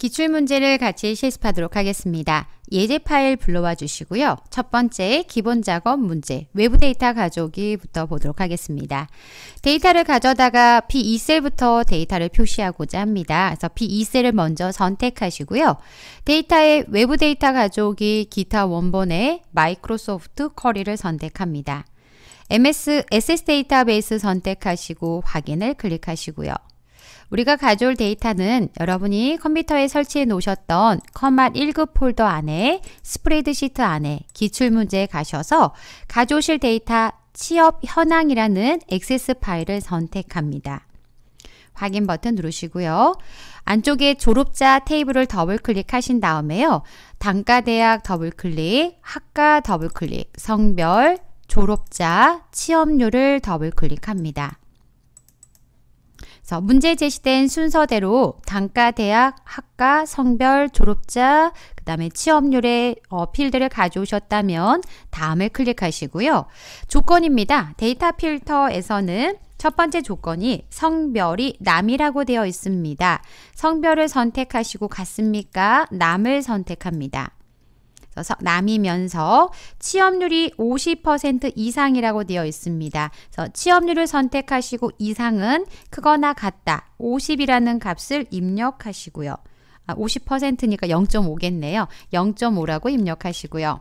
기출문제를 같이 실습하도록 하겠습니다. 예제 파일 불러와 주시고요. 첫 번째 기본 작업 문제 외부 데이터 가져오기부터 보도록 하겠습니다. 데이터를 가져다가 B2셀부터 데이터를 표시하고자 합니다. 그래서 B2셀을 먼저 선택하시고요. 데이터의 외부 데이터 가져오기 기타 원본의 마이크로소프트 쿼리를 선택합니다. MS, SS 데이터베이스 선택하시고 확인을 클릭하시고요. 우리가 가져올 데이터는 여러분이 컴퓨터에 설치해 놓으셨던 컴만 1급 폴더 안에 스프레드시트 안에 기출문제에 가셔서 가져오실 데이터 취업 현황이라는 액세스 파일을 선택합니다. 확인 버튼 누르시고요. 안쪽에 졸업자 테이블을 더블 클릭하신 다음에요. 단과대학 더블 클릭, 학과 더블 클릭, 성별, 졸업자, 취업률을 더블 클릭합니다. 그래서 문제 제시된 순서대로 단과, 대학, 학과, 성별, 졸업자, 그 다음에 취업률의 어, 필드를 가져오셨다면 다음을 클릭하시고요. 조건입니다. 데이터 필터에서는 첫 번째 조건이 성별이 남이라고 되어 있습니다. 성별을 선택하시고 같습니까? 남을 선택합니다. 그래서 남이면서 취업률이 50% 이상이라고 되어 있습니다. 그래서 취업률을 선택하시고 이상은 크거나 같다 50이라는 값을 입력하시고요. 아, 50%니까 0.5겠네요. 0.5라고 입력하시고요.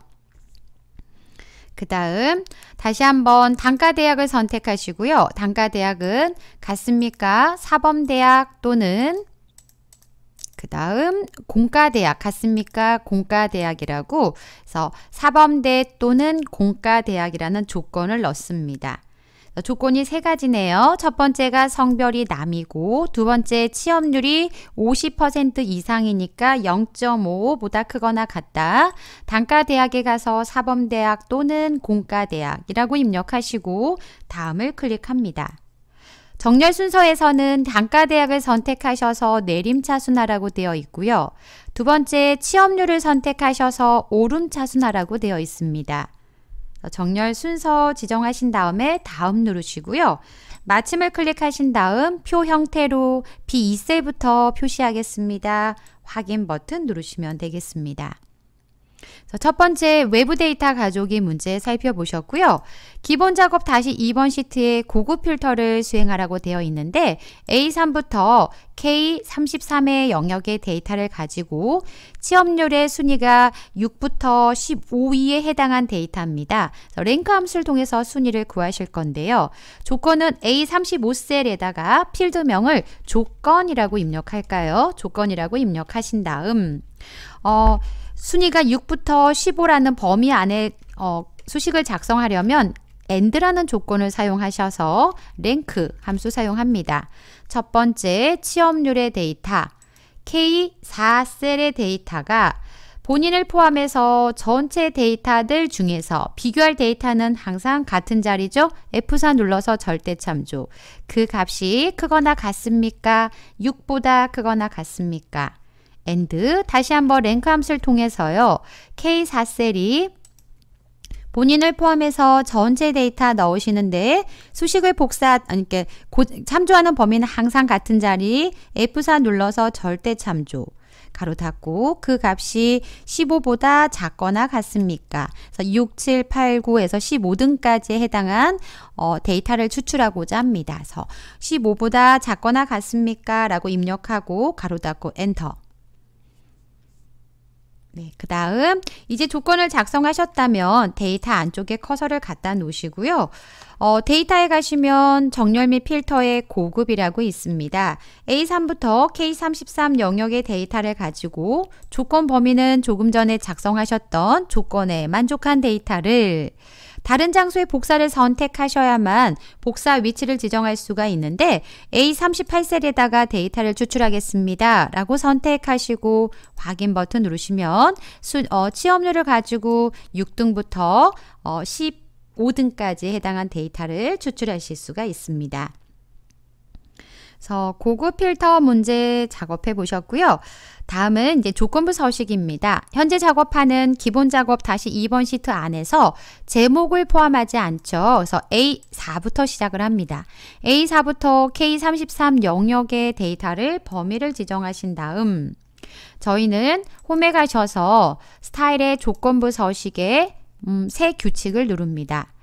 그 다음 다시 한번 단과대학을 선택하시고요. 단과대학은 같습니까? 사범대학 또는 그 다음 공과대학 같습니까? 공과대학이라고 그래서 사범대 또는 공과대학이라는 조건을 넣습니다. 조건이 세 가지네요. 첫 번째가 성별이 남이고 두 번째 취업률이 50% 이상이니까 0.5보다 크거나 같다. 단과대학에 가서 사범대학 또는 공과대학이라고 입력하시고 다음을 클릭합니다. 정렬 순서에서는 단과대학을 선택하셔서 내림차순화라고 되어 있고요. 두 번째 취업률을 선택하셔서 오름차순화라고 되어 있습니다. 어, 정렬 순서 지정하신 다음에 다음 누르시고요. 마침을 클릭하신 다음 표 형태로 B2셀부터 표시하겠습니다. 확인 버튼 누르시면 되겠습니다. 첫 번째 외부 데이터 가족의 문제 살펴보셨고요. 기본 작업 다시 2번 시트에 고급 필터를 수행하라고 되어 있는데 A3부터 K33의 영역의 데이터를 가지고 취업률의 순위가 6부터 15위에 해당한 데이터입니다. 랭크 함수를 통해서 순위를 구하실 건데요. 조건은 A35셀에다가 필드명을 조건이라고 입력할까요? 조건이라고 입력하신 다음 어, 순위가 6부터 15라는 범위 안에 어, 수식을 작성하려면 and라는 조건을 사용하셔서 랭크 함수 사용합니다. 첫 번째 취업률의 데이터 K4셀의 데이터가 본인을 포함해서 전체 데이터들 중에서 비교할 데이터는 항상 같은 자리죠. F4 눌러서 절대 참조. 그 값이 크거나 같습니까? 6보다 크거나 같습니까? and 다시 한번 랭크 함수를 통해서요. K4셀이 본인을 포함해서 전체 데이터 넣으시는데 수식을 복사 아니 이렇게 고, 참조하는 범위는 항상 같은 자리 F4 눌러서 절대 참조 가로 닫고 그 값이 15보다 작거나 같습니까? 그래서 6, 7, 8, 9에서 15등까지에 해당한 어, 데이터를 추출하고자 합니다. 그래서 15보다 작거나 같습니까? 라고 입력하고 가로 닫고 엔터. 네, 그 다음 이제 조건을 작성하셨다면 데이터 안쪽에 커서를 갖다 놓으시고요. 어, 데이터에 가시면 정렬 및 필터의 고급이라고 있습니다. A3부터 K33 영역의 데이터를 가지고 조건 범위는 조금 전에 작성하셨던 조건에 만족한 데이터를 다른 장소의 복사를 선택하셔야만 복사 위치를 지정할 수가 있는데 A38셀에다가 데이터를 추출하겠습니다. 라고 선택하시고 확인 버튼 누르시면 수, 어, 취업률을 가지고 6등부터 어, 15등까지 해당한 데이터를 추출하실 수가 있습니다. 그래서 고급 필터 문제 작업해 보셨고요. 다음은 이제 조건부 서식입니다. 현재 작업하는 기본 작업 다시 2번 시트 안에서 제목을 포함하지 않죠. 그래서 A4부터 시작을 합니다. A4부터 K33 영역의 데이터를 범위를 지정하신 다음 저희는 홈에 가셔서 스타일의 조건부 서식에 음, 새 규칙을 누릅니다.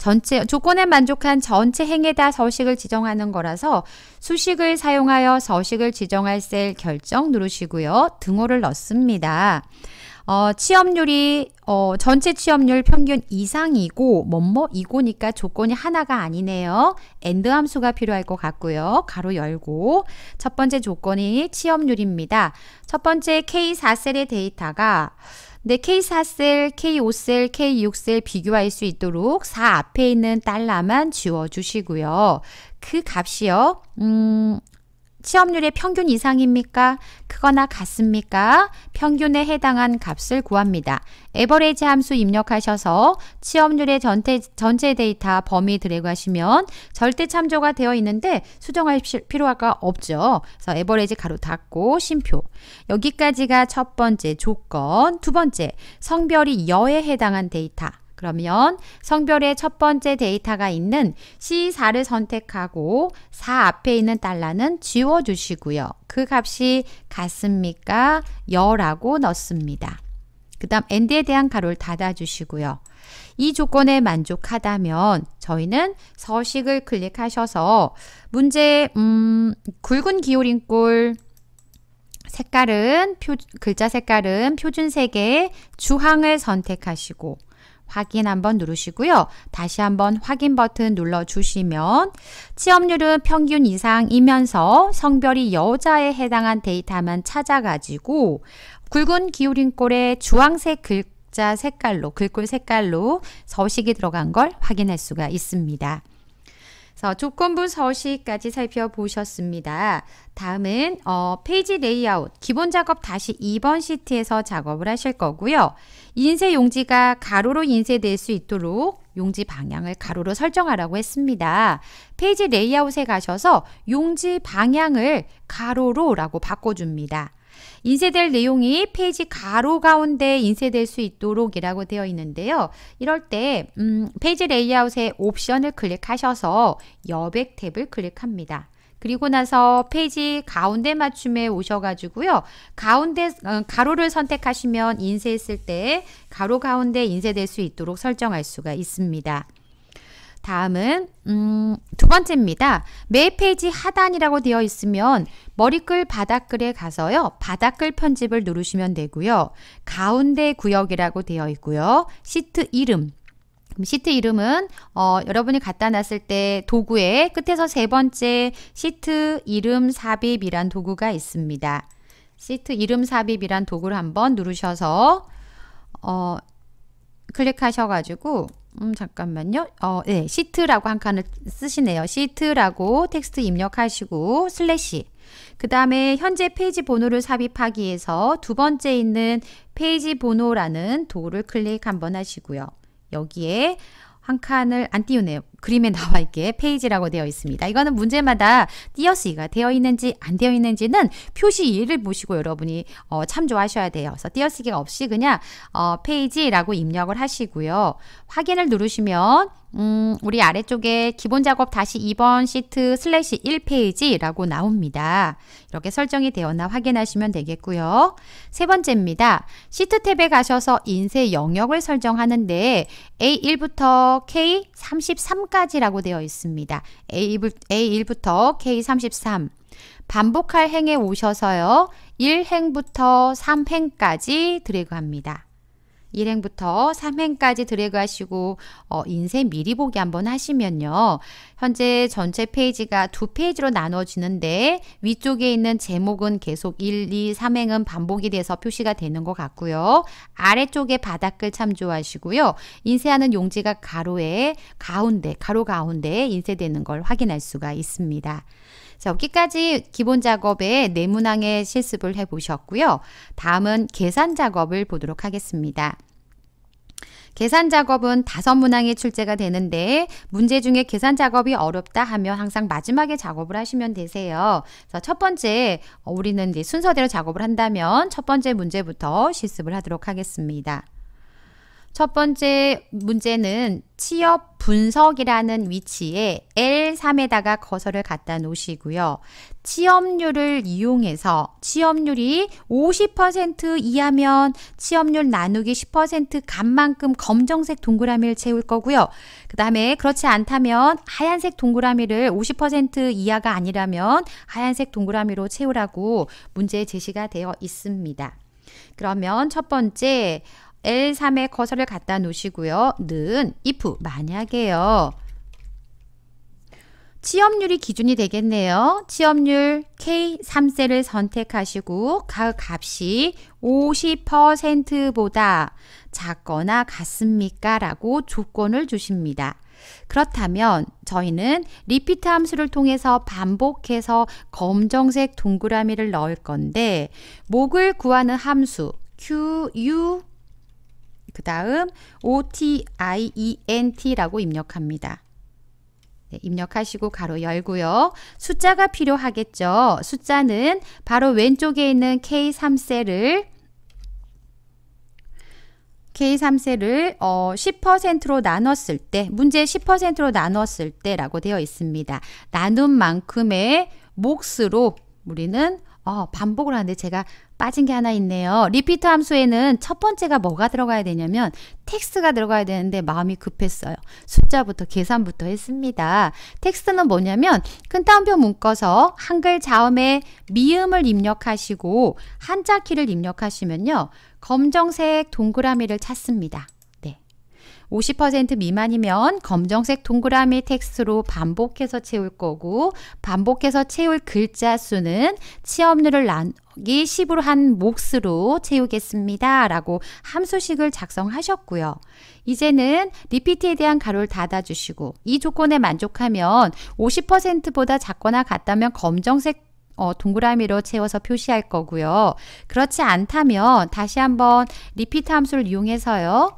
전체 조건에 만족한 전체 행에다 서식을 지정하는 거라서 수식을 사용하여 서식을 지정할 셀 결정 누르시고요. 등호를 넣습니다. 어, 취업률이 어, 전체 취업률 평균 이상이고 뭐뭐 이고니까 조건이 하나가 아니네요. 엔드 함수가 필요할 것 같고요. 가로 열고 첫 번째 조건이 취업률입니다. 첫 번째 K4셀의 데이터가 근데 K4셀, K5셀, K6셀 비교할 수 있도록 4 앞에 있는 달러만 지워주시고요. 그 값이요. 음, 취업률의 평균 이상입니까? 크거나 같습니까? 평균에 해당한 값을 구합니다. 에버레지 함수 입력하셔서 취업률의 전체, 전체 데이터 범위 드래그 하시면 절대 참조가 되어 있는데 수정할 필요가 없죠. 그래서 에버레지 가로 닫고 심표. 여기까지가 첫 번째 조건, 두 번째 성별이 여에 해당한 데이터. 그러면 성별의 첫 번째 데이터가 있는 C4를 선택하고 4 앞에 있는 달러는 지워주시고요. 그 값이 같습니까? 여라고 넣습니다. 그 다음 n드에 대한 가로를 닫아주시고요. 이 조건에 만족하다면 저희는 서식을 클릭하셔서 문제 음, 굵은 기울임꼴 색깔은 표, 글자 색깔은 표준색의 주황을 선택하시고 확인 한번 누르시고요. 다시 한번 확인 버튼 눌러주시면 취업률은 평균 이상이면서 성별이 여자에 해당한 데이터만 찾아가지고 굵은 기울인 꼴에 주황색 글자 색깔로 글꼴 색깔로 서식이 들어간 걸 확인할 수가 있습니다. 그래서 조건부 서식까지 살펴보셨습니다. 다음은 어, 페이지 레이아웃, 기본 작업 다시 2번 시트에서 작업을 하실 거고요. 인쇄 용지가 가로로 인쇄될 수 있도록 용지 방향을 가로로 설정하라고 했습니다. 페이지 레이아웃에 가셔서 용지 방향을 가로로라고 바꿔줍니다. 인쇄될 내용이 페이지 가로 가운데 인쇄될 수 있도록이라고 되어 있는데요. 이럴 때 음, 페이지 레이아웃의 옵션을 클릭하셔서 여백 탭을 클릭합니다. 그리고 나서 페이지 가운데 맞춤에 오셔가지고요. 가운데 어, 가로를 선택하시면 인쇄했을 때 가로 가운데 인쇄될 수 있도록 설정할 수가 있습니다. 다음은 음, 두 번째입니다. 매 페이지 하단이라고 되어 있으면 머리글 바닥글에 가서요. 바닥글 편집을 누르시면 되고요. 가운데 구역이라고 되어 있고요. 시트 이름 시트 이름은 어, 여러분이 갖다 놨을 때 도구의 끝에서 세 번째 시트 이름 삽입이란 도구가 있습니다. 시트 이름 삽입이란 도구를 한번 누르셔서 어, 클릭하셔가지고 음, 잠깐만요. 어, 네, 시트라고 한 칸을 쓰시네요. 시트라고 텍스트 입력하시고 슬래시. 그 다음에 현재 페이지 번호를 삽입하기 위해서 두 번째 있는 페이지 번호라는 도구를 클릭 한번 하시고요. 여기에 한 칸을 안 띄우네요. 그림에 나와 있게 페이지라고 되어 있습니다. 이거는 문제마다 띄어쓰기가 되어 있는지 안 되어 있는지는 표시 예를 보시고 여러분이 어, 참조하셔야 돼요. 그래서 띄어쓰기가 없이 그냥 어, 페이지라고 입력을 하시고요. 확인을 누르시면 음, 우리 아래쪽에 기본 작업 다시 2번 시트 슬래시 1페이지라고 나옵니다. 이렇게 설정이 되었나 확인하시면 되겠고요. 세 번째입니다. 시트 탭에 가셔서 인쇄 영역을 설정하는데 A1부터 K33 3까지라고 되어 있습니다. A1부터 K33 반복할 행에 오셔서요. 1행부터 3행까지 드래그합니다. 1행부터3행까지 드래그 하시고 어, 인쇄 미리 보기 한번 하시면요. 현재 전체 페이지가 두 페이지로 나눠지는데 위쪽에 있는 제목은 계속 1, 2, 3행은 반복이 돼서 표시가 되는 것 같고요. 아래쪽에 바닥을 참조하시고요. 인쇄하는 용지가 가로에 가운데, 가로 가운데 인쇄되는 걸 확인할 수가 있습니다. 자, 여기까지 기본 작업의 네문항의 실습을 해보셨고요. 다음은 계산 작업을 보도록 하겠습니다. 계산 작업은 다섯 문항에 출제가 되는데 문제 중에 계산 작업이 어렵다 하면 항상 마지막에 작업을 하시면 되세요. 그래서 첫 번째 우리는 이제 순서대로 작업을 한다면 첫 번째 문제부터 실습을 하도록 하겠습니다. 첫 번째 문제는 취업 분석이라는 위치에 L3에다가 거서를 갖다 놓으시고요. 취업률을 이용해서 취업률이 50% 이하면 취업률 나누기 10%간만큼 검정색 동그라미를 채울 거고요. 그 다음에 그렇지 않다면 하얀색 동그라미를 50% 이하가 아니라면 하얀색 동그라미로 채우라고 문제 제시가 되어 있습니다. 그러면 첫 번째 l 3의 커서를 갖다 놓으시고요. 는 if 만약에요. 취업률이 기준이 되겠네요. 취업률 k 3셀을 선택하시고 그 값이 50%보다 작거나 같습니까? 라고 조건을 주십니다. 그렇다면 저희는 리피트 함수를 통해서 반복해서 검정색 동그라미를 넣을 건데 목을 구하는 함수 QU 그 다음 OTIENT라고 입력합니다. 네, 입력하시고 가로 열고요. 숫자가 필요하겠죠. 숫자는 바로 왼쪽에 있는 K3셀을 K3셀을 어, 10%로 나눴을 때, 문제 10%로 나눴을 때라고 되어 있습니다. 나눈 만큼의 몫으로 우리는 어, 반복을 하는데 제가 빠진 게 하나 있네요. 리피트 함수에는 첫 번째가 뭐가 들어가야 되냐면 텍스트가 들어가야 되는데 마음이 급했어요. 숫자부터 계산부터 했습니다. 텍스트는 뭐냐면 큰 따옴표 묶어서 한글 자음에 미음을 입력하시고 한자 키를 입력하시면요. 검정색 동그라미를 찾습니다. 50% 미만이면 검정색 동그라미 텍스트로 반복해서 채울 거고 반복해서 채울 글자 수는 취업률을 나누기 10으로 한 몫으로 채우겠습니다. 라고 함수식을 작성하셨고요. 이제는 리피트에 대한 가로를 닫아주시고 이 조건에 만족하면 50%보다 작거나 같다면 검정색 어, 동그라미로 채워서 표시할 거고요. 그렇지 않다면 다시 한번 리피트 함수를 이용해서요.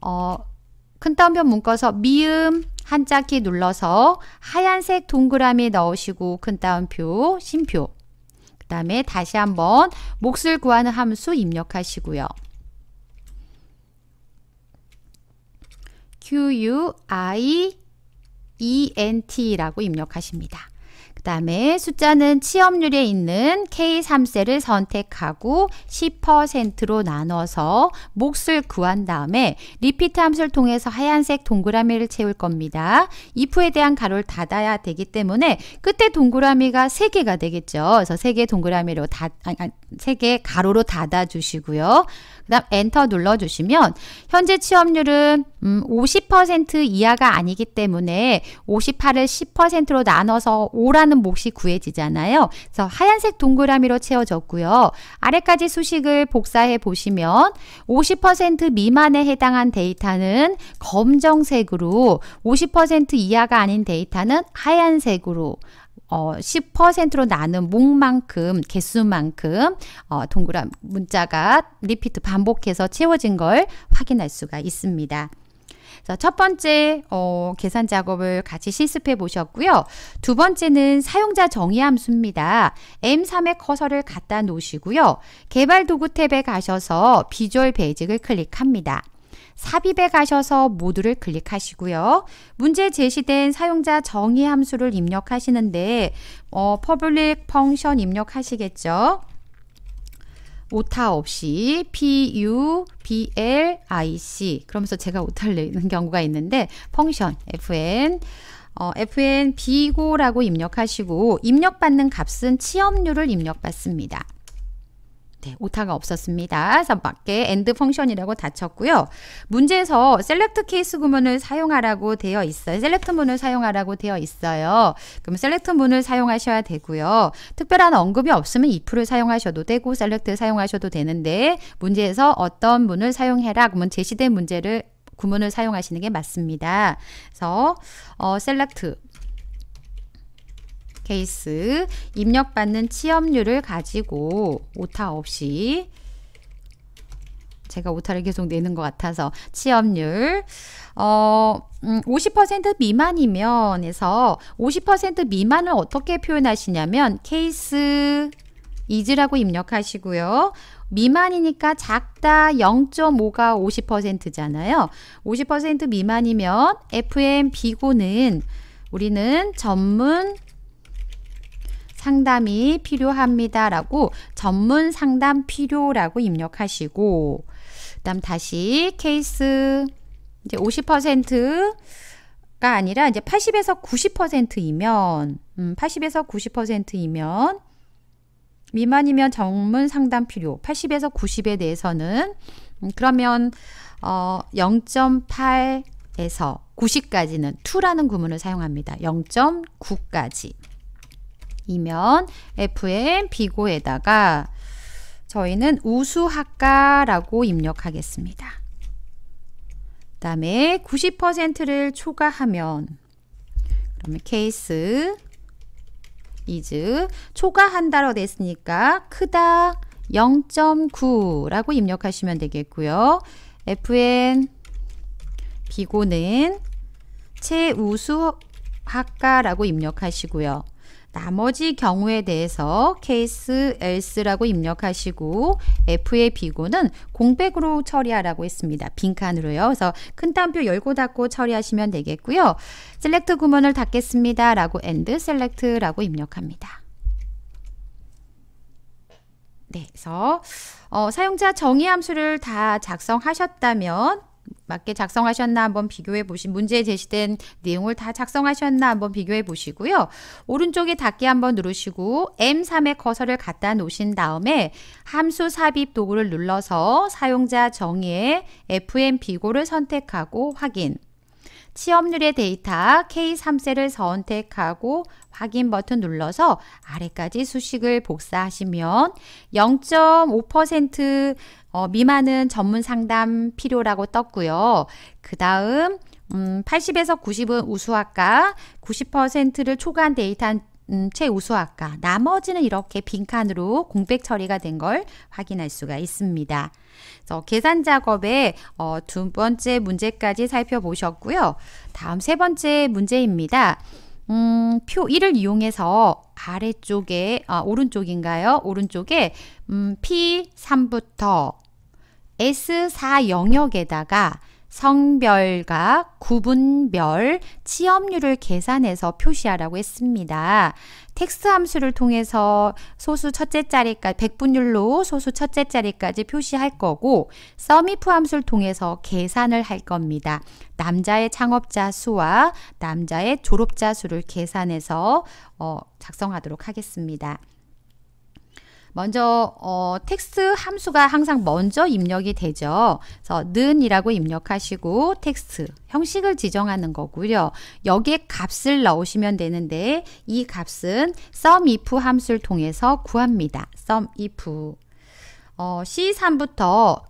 어, 큰 따옴표 묶어서 미음 한자키 눌러서 하얀색 동그라미 넣으시고 큰 따옴표 심표 그 다음에 다시 한번 몫을 구하는 함수 입력하시고요. QUI ENT라고 입력하십니다. 그 다음에 숫자는 취업률에 있는 K3세를 선택하고 10%로 나눠서 몫을 구한 다음에 리피트 함수를 통해서 하얀색 동그라미를 채울 겁니다. if에 대한 가로를 닫아야 되기 때문에 끝에 동그라미가 3개가 되겠죠. 그래서 3개 동그라미로 닫, 아니, 아니, 세개 가로로 닫아 주시고요. 그다음 엔터 눌러 주시면 현재 취업률은 음, 50% 이하가 아니기 때문에 58을 10%로 나눠서 5라는 몫이 구해지잖아요. 그래서 하얀색 동그라미로 채워졌고요. 아래까지 수식을 복사해 보시면 50% 미만에 해당한 데이터는 검정색으로 50% 이하가 아닌 데이터는 하얀색으로 어, 10%로 나눈 목만큼 개수만큼 어, 동그란 문자가 리피트 반복해서 채워진 걸 확인할 수가 있습니다. 첫 번째 어, 계산 작업을 같이 실습해 보셨고요. 두 번째는 사용자 정의 함수입니다. M3의 커서를 갖다 놓으시고요. 개발 도구 탭에 가셔서 비주얼 베이직을 클릭합니다. 삽입에 가셔서 모두를 클릭하시고요. 문제 제시된 사용자 정의 함수를 입력하시는데 어, public function 입력하시겠죠. 오타 없이 P, U, B, L, I, C 그러면서 제가 오타를 내는 경우가 있는데 펑션 FN 어, FN B고라고 입력하시고 입력받는 값은 취업률을 입력받습니다. 네, 오타가 없었습니다. 3밖에 end 펑션이라고 닫혔고요. 문제에서 셀렉트 케이스 구문을 사용하라고 되어 있어요. 셀렉트 문을 사용하라고 되어 있어요. 그럼 셀렉트 문을 사용하셔야 되고요. 특별한 언급이 없으면 if를 사용하셔도 되고 셀렉트 사용하셔도 되는데 문제에서 어떤 문을 사용해라 그러면 제시된 문제를 구문을 사용하시는 게 맞습니다. 그래서 어, 셀렉트 케이스 입력받는 취업률을 가지고 오타 없이 제가 오타를 계속 내는 것 같아서 취업률 어, 50% 미만이면 해서 50% 미만을 어떻게 표현하시냐면 케이스 이즈라고 입력하시고요. 미만이니까 작다 0.5가 50%잖아요. 50% 미만이면 FM 비고는 우리는 전문 상담이 필요합니다라고 전문 상담 필요라고 입력하시고 그다음 다시 케이스 이제 50%가 아니라 이제 80에서 90%이면 음, 80에서 90%이면 미만이면 전문 상담 필요 80에서 90에 대해서는 음, 그러면 어 0.8에서 90까지는 2라는 구문을 사용합니다. 0.9까지 이면 fm 비고에다가 저희는 우수학과라고 입력하겠습니다. 그 다음에 90%를 초과하면 그러면 케이스 이즈 초과한다로 됐으니까 크다 0.9라고 입력하시면 되겠고요. FN 비고는 최우수 학과라고 입력하시고요. 나머지 경우에 대해서 케이스 else라고 입력하시고 F의 비고는 공백으로 처리하라고 했습니다. 빈칸으로요. 그래서 큰 따옴표 열고 닫고 처리하시면 되겠고요. 셀렉트 구문을 닫겠습니다. 라고 and select라고 입력합니다. 네, 그래서 어, 사용자 정의 함수를 다 작성하셨다면 맞게 작성하셨나 한번 비교해 보신 문제에 제시된 내용을 다 작성하셨나 한번 비교해 보시고요. 오른쪽에 닫기 한번 누르시고 M3의 커서를 갖다 놓으신 다음에 함수 삽입 도구를 눌러서 사용자 정의에 FM비고를 선택하고 확인. 취업률의 데이터 K3셀을 선택하고 확인 버튼 눌러서 아래까지 수식을 복사하시면 0.5% 어, 미만은 전문 상담 필요라고 떴고요. 그 다음 음, 80에서 90은 우수학과, 90%를 초과한 데이터는 음, 최우수학과 나머지는 이렇게 빈칸으로 공백 처리가 된 걸 확인할 수가 있습니다. 그래서 계산 작업의 어, 두 번째 문제까지 살펴보셨고요. 다음 세 번째 문제입니다. 음, 표 1을 이용해서 아래쪽에 아, 오른쪽인가요? 오른쪽에 음, P3부터 S4 영역에다가 성별과 구분별, 취업률을 계산해서 표시하라고 했습니다. 텍스 함수를 통해서 소수 첫째 자리까지 백분율로 소수 첫째 자리까지 표시할 거고 서미프 함수를 통해서 계산을 할 겁니다. 남자의 창업자 수와 남자의 졸업자 수를 계산해서 어, 작성하도록 하겠습니다. 먼저 어, 텍스트 함수가 항상 먼저 입력이 되죠. 그래서 는이라고 입력하시고 텍스트 형식을 지정하는 거고요. 여기에 값을 넣으시면 되는데 이 값은 sumif 함수를 통해서 구합니다. sumif 어, C3부터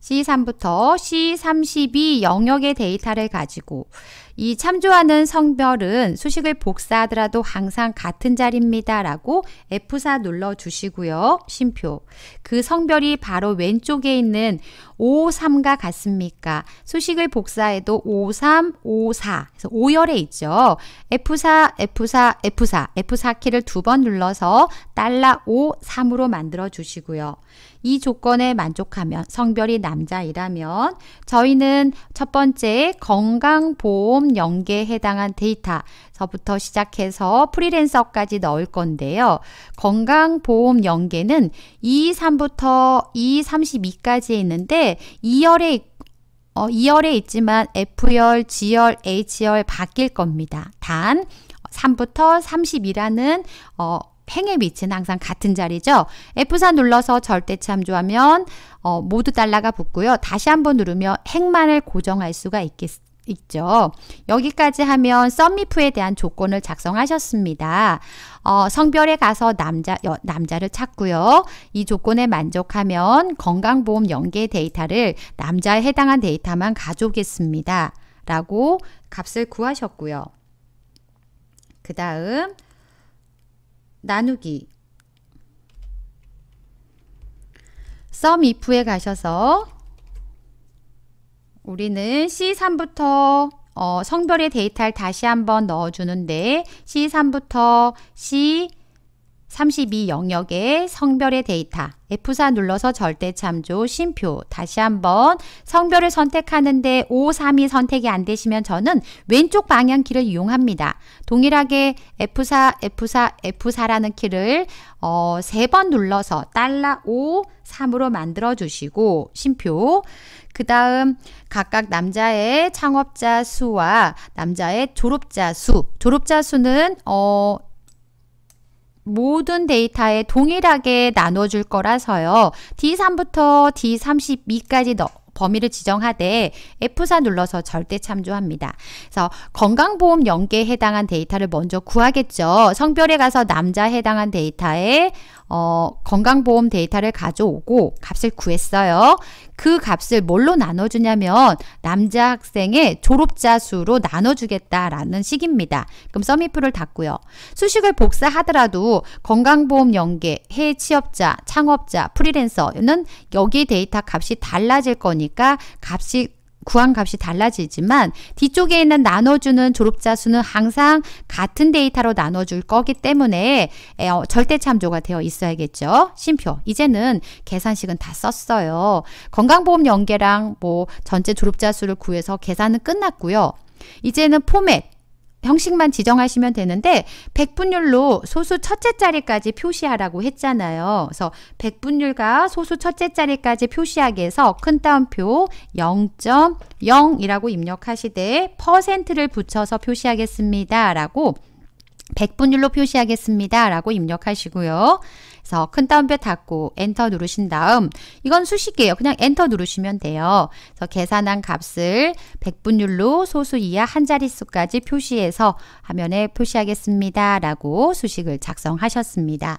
C3부터 C32 영역의 데이터를 가지고 이 참조하는 성별은 수식을 복사하더라도 항상 같은 자리입니다. 라고 F4 눌러주시고요. 심표. 그 성별이 바로 왼쪽에 있는 5, 3과 같습니까? 수식을 복사해도 5, 3, 5, 4. 그래서 5열에 있죠. F4, F4, F4. F4 키를 두 번 눌러서 달러 5, 3으로 만들어 주시고요. 이 조건에 만족하면 성별이 남자이라면 저희는 첫 번째 건강보험 보험 연계에 해당한 데이터서부터 시작해서 프리랜서까지 넣을 건데요. 건강보험 연계는 2, 3부터 2, 32까지 있는데 2열에 어, 2열에 있지만 F열, G열, H열 바뀔 겁니다. 단 3부터 30이라는 어, 팽의 밑은 항상 같은 자리죠. F4 눌러서 절대 참조하면 어, 모두 달러가 붙고요. 다시 한번 누르면 행만을 고정할 수가 있겠, 있죠. 여기까지 하면 썸미프에 대한 조건을 작성하셨습니다. 어, 성별에 가서 남자, 여, 남자를 찾고요. 이 조건에 만족하면 건강보험 연계 데이터를 남자에 해당한 데이터만 가져오겠습니다. 라고 값을 구하셨고요. 그 다음 나누기 썸 if에 가셔서 우리는 C3부터 어, 성별의 데이터를 다시 한번 넣어주는데 C3부터 C 32 영역의 성별의 데이터 F4 눌러서 절대 참조 심표 다시 한번 성별을 선택하는데 5, 3이 선택이 안 되시면 저는 왼쪽 방향 키를 이용합니다. 동일하게 F4, F4, F4라는 키를 어, 3번 눌러서 달러 5, 3으로 만들어 주시고 심표 그 다음 각각 남자의 창업자 수와 남자의 졸업자 수 졸업자 수는 어 모든 데이터에 동일하게 나눠줄 거라서요. D3부터 D32까지 넣 범위를 지정하되 F4 눌러서 절대 참조합니다. 그래서 건강보험 연계에 해당한 데이터를 먼저 구하겠죠. 성별에 가서 남자 해당한 데이터에 어, 건강보험 데이터를 가져오고 값을 구했어요. 그 값을 뭘로 나눠주냐면 남자 학생의 졸업자 수로 나눠주겠다라는 식입니다. 그럼 서미풀을 닫고요. 수식을 복사하더라도 건강보험 연계, 해외 취업자, 창업자, 프리랜서는 여기 데이터 값이 달라질 거니까 값이 구한값이 달라지지만 뒤쪽에 있는 나눠주는 졸업자 수는 항상 같은 데이터로 나눠줄 거기 때문에 어, 절대 참조가 되어 있어야겠죠. 심표. 이제는 계산식은 다 썼어요. 건강보험 연계랑 뭐 전체 졸업자 수를 구해서 계산은 끝났고요. 이제는 포맷. 형식만 지정하시면 되는데 백분율로 소수 첫째 자리까지 표시하라고 했잖아요. 그래서 백분율과 소수 첫째 자리까지 표시하기 위해서 큰 따옴표 0.0이라고 입력하시되 퍼센트를 붙여서 표시하겠습니다. 라고 백분율로 표시하겠습니다. 라고 입력하시고요. 그래서 큰 따옴표 닫고 엔터 누르신 다음 이건 수식이에요. 그냥 엔터 누르시면 돼요. 그래서 계산한 값을 백분율로 소수 이하 한 자릿수까지 표시해서 화면에 표시하겠습니다. 라고 수식을 작성하셨습니다.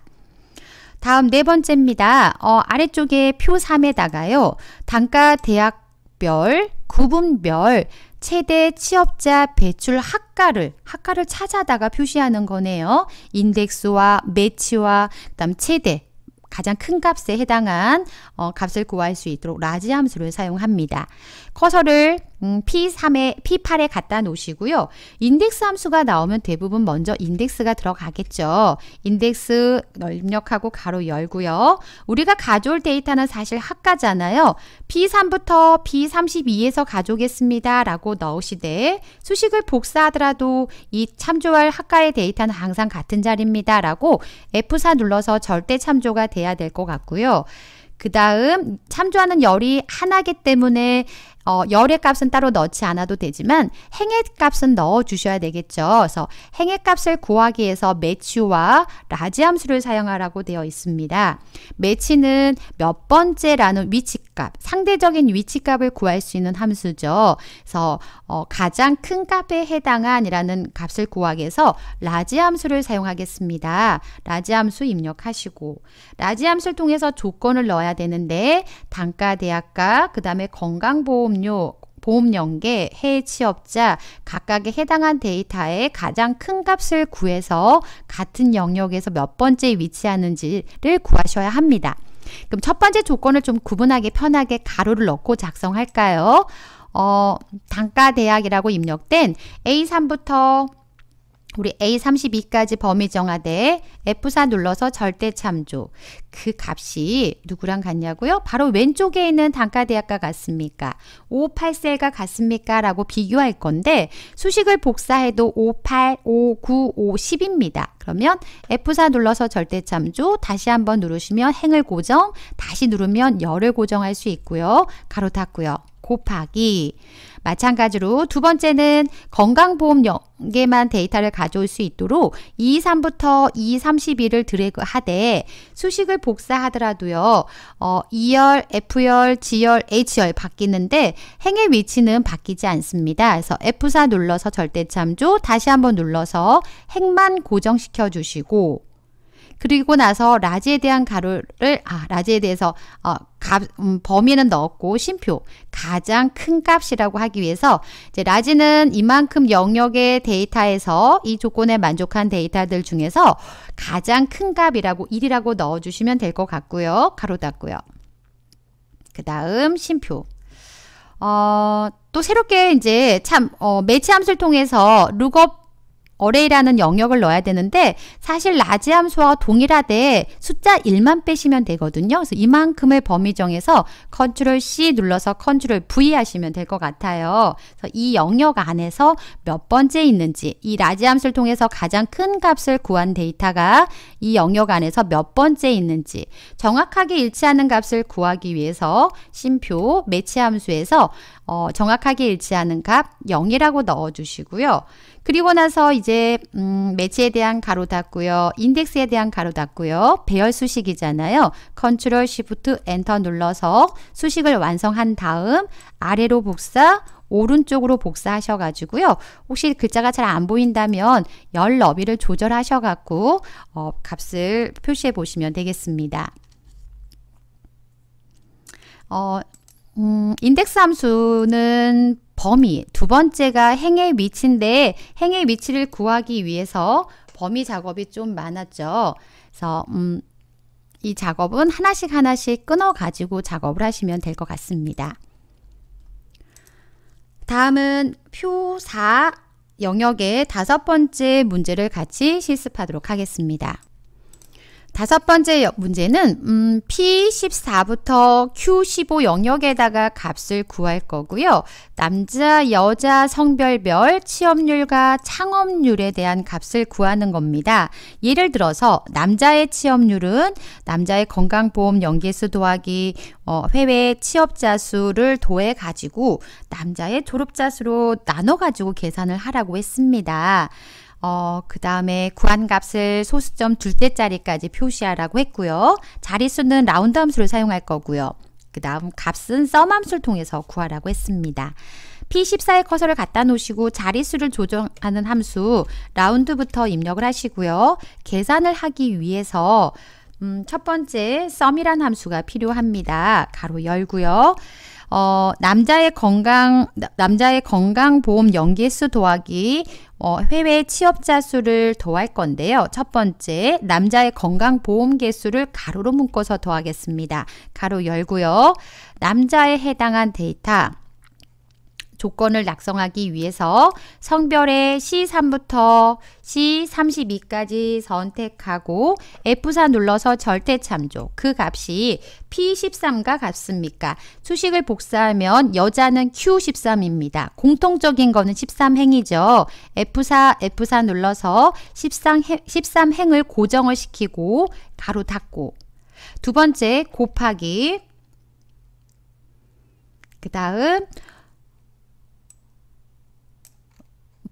다음 네 번째입니다. 어, 아래쪽에 표 3에다가요. 단가 대학별, 구분별, 최대 취업자 배출 학과를 학가를 찾아다가 표시하는 거네요. 인덱스와 매치와 그다음 최대 가장 큰 값에 해당한 어, 값을 구할 수 있도록 라지 함수를 사용합니다. 커서를 음, P3에, P8에 갖다 놓으시고요. 인덱스 함수가 나오면 대부분 먼저 인덱스가 들어가겠죠. 인덱스 입력하고 가로 열고요. 우리가 가져올 데이터는 사실 학과잖아요. P3부터 P32에서 가져오겠습니다. 라고 넣으시되 수식을 복사하더라도 이 참조할 학과의 데이터는 항상 같은 자리입니다. 라고 F4 눌러서 절대 참조가 돼야 될 것 같고요. 그 다음 참조하는 열이 하나기 때문에 어, 열의 값은 따로 넣지 않아도 되지만 행의 값은 넣어 주셔야 되겠죠. 그래서 행의 값을 구하기 위해서 매치와 라지 함수를 사용하라고 되어 있습니다. 매치는 몇 번째라는 위치값, 상대적인 위치값을 구할 수 있는 함수죠. 그래서 어, 가장 큰 값에 해당한이라는 값을 구하기 위해서 라지 함수를 사용하겠습니다. 라지 함수 입력하시고 라지 함수를 통해서 조건을 넣어야 되는데 단가, 대학가, 그 다음에 건강보험 보험료 보험연계, 해외 취업자 각각의 해당한 데이터의 가장 큰 값을 구해서 같은 영역에서 몇 번째에 위치하는지를 구하셔야 합니다. 그럼 첫 번째 조건을 좀 구분하기 편하게 가로를 넣고 작성할까요? 어, 단가 대학이라고 입력된 A3부터 우리 A32까지 범위 정하되 F4 눌러서 절대 참조. 그 값이 누구랑 같냐고요? 바로 왼쪽에 있는 단가대학과 같습니까? 587과 같습니까? 라고 비교할 건데 수식을 복사해도 58, 5, 9, 5, 0입니다 그러면 F4 눌러서 절대 참조, 다시 한번 누르시면 행을 고정, 다시 누르면 열을 고정할 수 있고요. 가로 닫고요. 곱하기 마찬가지로 두 번째는 건강보험 연계만 데이터를 가져올 수 있도록 2, 3부터 2, 31을 드래그하되 수식을 복사하더라도요. 어, 2열, F열, G열, H열 바뀌는데 행의 위치는 바뀌지 않습니다. 그래서 F4 눌러서 절대참조 다시 한번 눌러서 행만 고정시켜 주시고 그리고 나서 라지에 대한 가로를 아 라지에 대해서 어, 값, 음, 범위는 넣었고 심표 가장 큰 값이라고 하기 위해서 이제 라지는 이만큼 영역의 데이터에서 이 조건에 만족한 데이터들 중에서 가장 큰 값이라고 1이라고 넣어주시면 될 것 같고요. 가로 닫고요. 그 다음 심표 어, 또 새롭게 이제 참 어, 매치 함수를 통해서 룩업 어레이라는 영역을 넣어야 되는데 사실 라지 함수와 동일하되 숫자 1만 빼시면 되거든요. 그래서 이만큼의 범위 정해서 컨트롤 C 눌러서 컨트롤 V 하시면 될 것 같아요. 그래서 이 영역 안에서 몇 번째 있는지 이 라지 함수를 통해서 가장 큰 값을 구한 데이터가 이 영역 안에서 몇 번째 있는지 정확하게 일치하는 값을 구하기 위해서 심표 매치 함수에서 어, 정확하게 일치하는 값 0이라고 넣어주시고요. 그리고 나서 이제 음, 매치에 대한 가로 닫고요. 인덱스에 대한 가로 닫고요. 배열 수식이잖아요. 컨트롤 시프트 엔터 눌러서 수식을 완성한 다음 아래로 복사 오른쪽으로 복사하셔가지고요. 혹시 글자가 잘 안 보인다면 열 너비를 조절하셔갖고 어, 값을 표시해 보시면 되겠습니다. 어, 음, 인덱스 함수는 범위, 두 번째가 행의 위치인데 행의 위치를 구하기 위해서 범위 작업이 좀 많았죠. 그래서 음, 이 작업은 하나씩 하나씩 끊어 가지고 작업을 하시면 될 것 같습니다. 다음은 표 4 영역의 다섯 번째 문제를 같이 실습하도록 하겠습니다. 다섯 번째 문제는 음, P14부터 Q15 영역에다가 값을 구할 거고요. 남자, 여자, 성별별, 취업률과 창업률에 대한 값을 구하는 겁니다. 예를 들어서 남자의 취업률은 남자의 건강보험 연계수 도하기 어, 해외 취업자 수를 도해 가지고 남자의 졸업자 수로 나눠 가지고 계산을 하라고 했습니다. 어, 그 다음에 구한값을 소수점 둘째 자리까지 표시하라고 했고요. 자릿수는 라운드 함수를 사용할 거고요. 그 다음 값은 썸 함수를 통해서 구하라고 했습니다. P14에 커서를 갖다 놓으시고 자릿수를 조정하는 함수 라운드부터 입력을 하시고요. 계산을 하기 위해서 음, 첫 번째 썸이란 함수가 필요합니다. 가로 열고요. 어, 남자의 건강 남자의 건강 보험 연계수도하기 어, 해외 취업자 수를 더할 건데요. 첫 번째, 남자의 건강보험 개수를 가로로 묶어서 더하겠습니다. 가로 열고요. 남자에 해당한 데이터 조건을 낙성하기 위해서 성별의 C3부터 C32까지 선택하고 F4 눌러서 절대 참조. 그 값이 P13과 같습니까? 수식을 복사하면 여자는 Q13입니다. 공통적인 거는 13행이죠. F4, F4 눌러서 13행, 13행을 고정을 시키고 가로 닫고 두 번째 곱하기 그 다음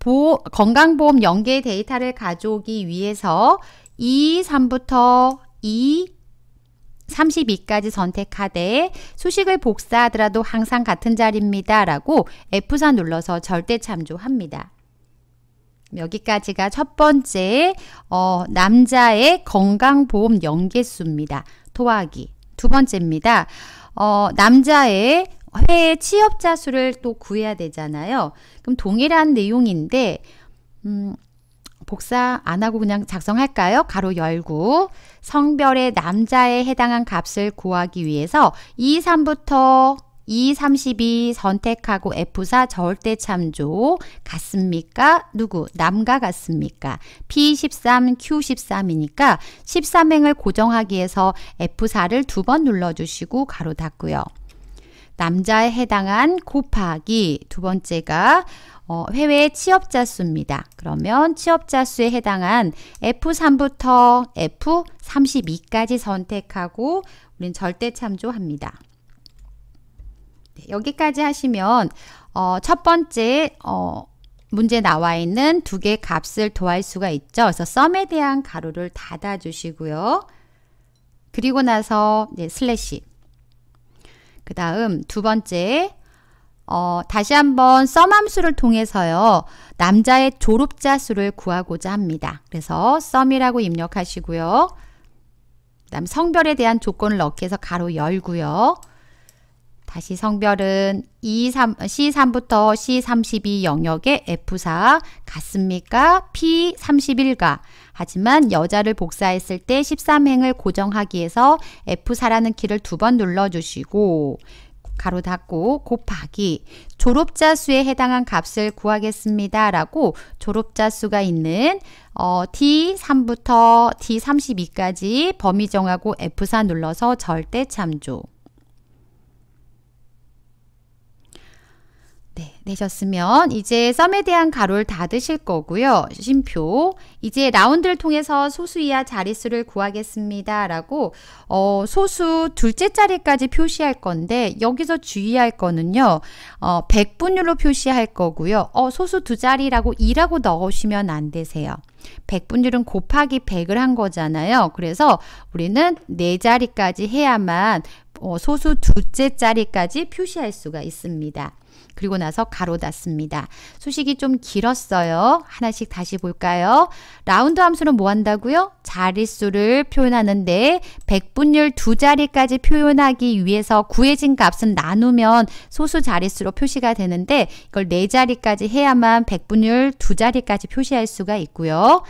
보호, 건강보험 연계 데이터를 가져오기 위해서 2, 3부터 2, 32까지 선택하되 수식을 복사하더라도 항상 같은 자리입니다. 라고 F4 눌러서 절대 참조합니다. 여기까지가 첫 번째 어, 남자의 건강보험 연계수입니다. 토하기. 두 번째입니다. 어, 남자의 회의 취업자 수를 또 구해야 되잖아요. 그럼 동일한 내용인데 음, 복사 안 하고 그냥 작성할까요? 가로 열고 성별의 남자에 해당한 값을 구하기 위해서 2, 3부터 2, 32 선택하고 F4 절대 참조 같습니까? 누구? 남과 같습니까? P13, Q13이니까 13행을 고정하기 위해서 F4를 두 번 눌러주시고 가로 닫고요. 남자에 해당한 곱하기 두 번째가 어, 해외 취업자 수입니다. 그러면 취업자 수에 해당한 F3부터 F32까지 선택하고 우린 절대 참조합니다. 네, 여기까지 하시면 어, 첫 번째 어, 문제 나와 있는 두개 값을 더할 수가 있죠. 그래서 썸에 대한 가로를 닫아주시고요. 그리고 나서 네, 슬래시 그 다음 두 번째 어, 다시 한번 썸함수를 통해서요. 남자의 졸업자 수를 구하고자 합니다. 그래서 썸이라고 입력하시고요. 그 다음 성별에 대한 조건을 넣기 위 해서 가로 열고요. 다시 성별은 E3, C3부터 C32 영역에 F4 같습니까? P31과 하지만 여자를 복사했을 때 13행을 고정하기 위해서 F4라는 키를 두 번 눌러주시고 가로 닫고 곱하기 졸업자 수에 해당한 값을 구하겠습니다. 라고 졸업자 수가 있는 어, D3부터 D32까지 범위 정하고 F4 눌러서 절대 참조 네, 내셨으면 이제 썸에 대한 가로를 닫으실 거고요. 심표. 이제 라운드를 통해서 소수 이하 자릿수를 구하겠습니다. 라고 어, 소수 둘째 자리까지 표시할 건데 여기서 주의할 거는요. 어, 백분율로 표시할 거고요. 어, 소수 두 자리라고 2라고 넣으시면 안 되세요. 백분율은 곱하기 100을 한 거잖아요. 그래서 우리는 네 자리까지 해야만 어, 소수 두째 자리까지 표시할 수가 있습니다. 그리고 나서 가로 닫습니다. 수식이 좀 길었어요. 하나씩 다시 볼까요? 라운드 함수는 뭐 한다고요? 자릿수를 표현하는데 백분율 두 자리까지 표현하기 위해서 구해진 값은 나누면 소수 자릿수로 표시가 되는데 이걸 네 자리까지 해야만 백분율 두 자리까지 표시할 수가 있고요.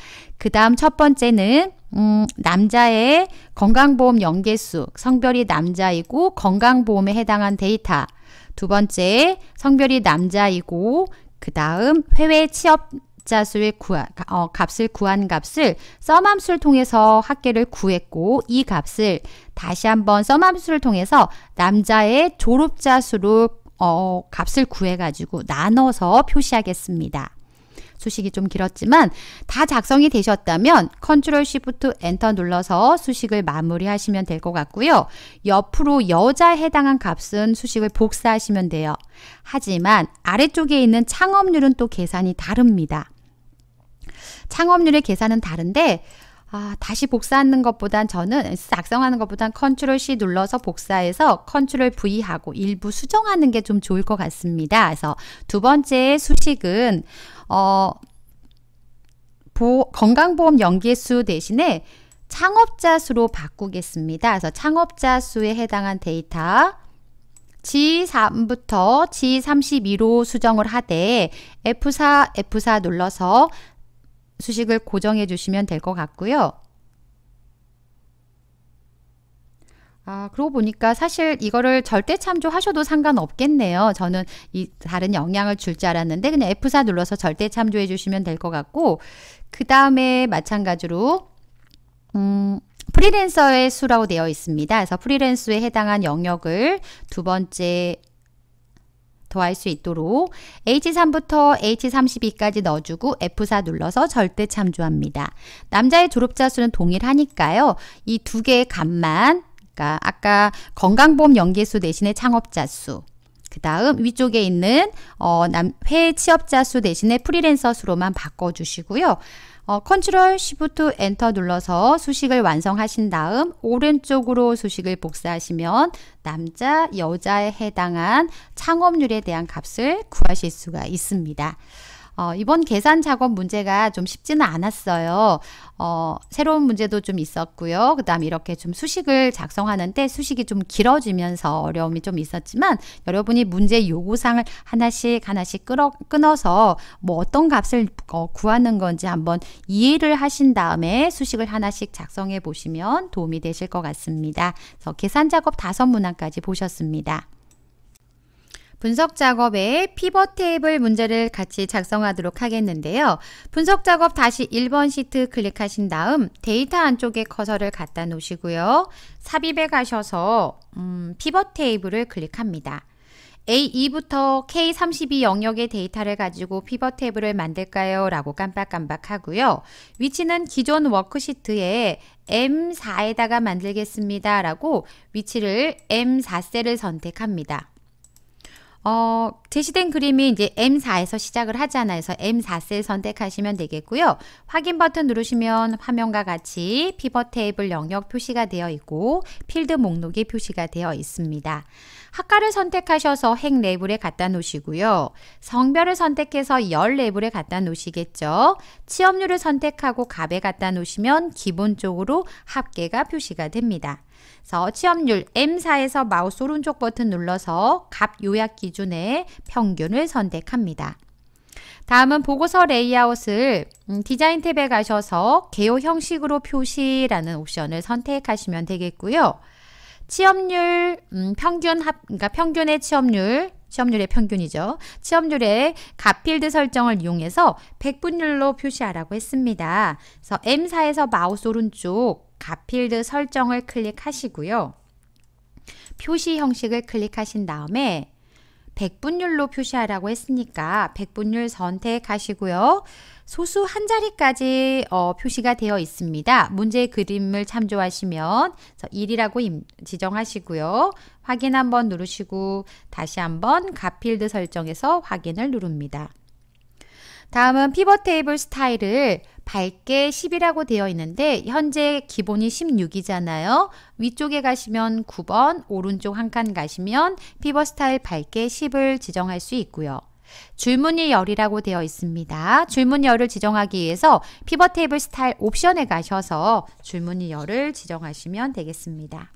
그 다음 첫 번째는 음, 남자의 건강보험 연계수, 성별이 남자이고 건강보험에 해당한 데이터. 두 번째, 성별이 남자이고 그 다음 해외 취업자 수의 구한, 어, 값을 구한 값을 썸함수를 통해서 학계를 구했고 이 값을 다시 한번 썸함수를 통해서 남자의 졸업자 수로 어, 값을 구해가지고 나눠서 표시하겠습니다. 수식이 좀 길었지만 다 작성이 되셨다면 컨트롤 시프트 엔터 눌러서 수식을 마무리하시면 될 것 같고요. 옆으로 여자에 해당한 값은 수식을 복사하시면 돼요. 하지만 아래쪽에 있는 창업률은 또 계산이 다릅니다. 창업률의 계산은 다른데 아, 다시 복사하는 것보단 저는 작성하는 것보단 컨트롤 C 눌러서 복사해서 컨트롤 V 하고 일부 수정하는 게 좀 좋을 것 같습니다. 그래서 두 번째 수식은 어, 보, 건강보험 연계 수 대신에 창업자 수로 바꾸겠습니다. 그래서 창업자 수에 해당한 데이터 G3부터 G32로 수정을 하되 F4, F4 눌러서 수식을 고정해 주시면 될 것 같고요. 아, 그러고 보니까 사실 이거를 절대 참조하셔도 상관없겠네요. 저는 이 다른 영향을 줄 줄 알았는데 그냥 F4 눌러서 절대 참조해 주시면 될 것 같고 그 다음에 마찬가지로 음, 프리랜서의 수라고 되어 있습니다. 그래서 프리랜서에 해당한 영역을 두 번째 더할 수 있도록 H3부터 H32까지 넣어주고 F4 눌러서 절대 참조합니다. 남자의 졸업자 수는 동일하니까요. 이 두 개의 값만 그러니까 아까 건강보험 연계수 대신에 창업자 수. 그 다음 위쪽에 있는 어, 남, 회 취업자 수 대신에 프리랜서 수로만 바꿔주시고요. 어, 컨트롤 시프트 엔터 눌러서 수식을 완성하신 다음 오른쪽으로 수식을 복사하시면 남자, 여자에 해당한 창업률에 대한 값을 구하실 수가 있습니다. 어, 이번 계산 작업 문제가 좀 쉽지는 않았어요. 어, 새로운 문제도 좀 있었고요. 그 다음 이렇게 좀 수식을 작성하는데 수식이 좀 길어지면서 어려움이 좀 있었지만 여러분이 문제 요구사항을 하나씩 하나씩 끌어, 끊어서 뭐 어떤 값을 어, 구하는 건지 한번 이해를 하신 다음에 수식을 하나씩 작성해 보시면 도움이 되실 것 같습니다. 그래서 계산 작업 다섯 문항까지 보셨습니다. 분석 작업에 피벗 테이블 문제를 같이 작성하도록 하겠는데요. 분석 작업 다시 1번 시트 클릭하신 다음 데이터 안쪽에 커서를 갖다 놓으시고요. 삽입에 가셔서 음, 피벗 테이블을 클릭합니다. A2부터 K32 영역의 데이터를 가지고 피벗 테이블을 만들까요? 라고 깜빡깜빡 하고요. 위치는 기존 워크시트에 M4에다가 만들겠습니다. 라고 위치를 M4셀을 선택합니다. 어, 제시된 그림이 이제 M4에서 시작을 하잖아요. 그래서 M4셀 선택하시면 되겠고요. 확인 버튼 누르시면 화면과 같이 피벗 테이블 영역 표시가 되어 있고 필드 목록이 표시가 되어 있습니다. 학과를 선택하셔서 핵 레이블에 갖다 놓으시고요. 성별을 선택해서 열 레이블에 갖다 놓으시겠죠. 취업률을 선택하고 갑에 갖다 놓으시면 기본적으로 합계가 표시가 됩니다. 그래서 취업률 M4에서 마우스 오른쪽 버튼 눌러서 값 요약 기준의 평균을 선택합니다. 다음은 보고서 레이아웃을 음, 디자인 탭에 가셔서 개요 형식으로 표시라는 옵션을 선택하시면 되겠고요. 취업률 음, 평균 합 그러니까 평균의 취업률 취업률의 평균이죠. 취업률의 가필드 설정을 이용해서 백분율로 표시하라고 했습니다. 그래서 M사에서 마우스 오른쪽 가필드 설정을 클릭하시고요. 표시 형식을 클릭하신 다음에 백분율로 표시하라고 했으니까 백분율 선택하시고요. 소수 한 자리까지 어, 표시가 되어 있습니다. 문제 그림을 참조하시면 1이라고 지정하시고요. 확인 한번 누르시고 다시 한번 가필드 설정에서 확인을 누릅니다. 다음은 피벗 테이블 스타일을 밝게 10이라고 되어 있는데 현재 기본이 16이잖아요. 위쪽에 가시면 9번, 오른쪽 한 칸 가시면 피벗 스타일 밝게 10을 지정할 수 있고요. 줄무늬 열이라고 되어 있습니다. 줄무늬 열을 지정하기 위해서 피벗 테이블 스타일 옵션에 가셔서 줄무늬 열을 지정하시면 되겠습니다.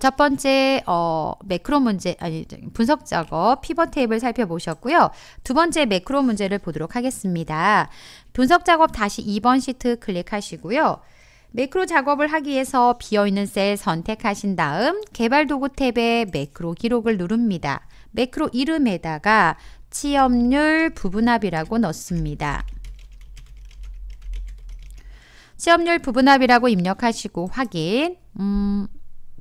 첫 번째 어, 매크로 문제 아니 분석 작업 피벗 테이블 살펴보셨고요. 두 번째 매크로 문제를 보도록 하겠습니다. 분석 작업 다시 2번 시트 클릭하시고요. 매크로 작업을 하기 위해서 비어있는 셀 선택하신 다음 개발 도구 탭에 매크로 기록을 누릅니다. 매크로 이름에다가 취업률 부분합이라고 넣습니다. 취업률 부분합이라고 입력하시고 확인 음,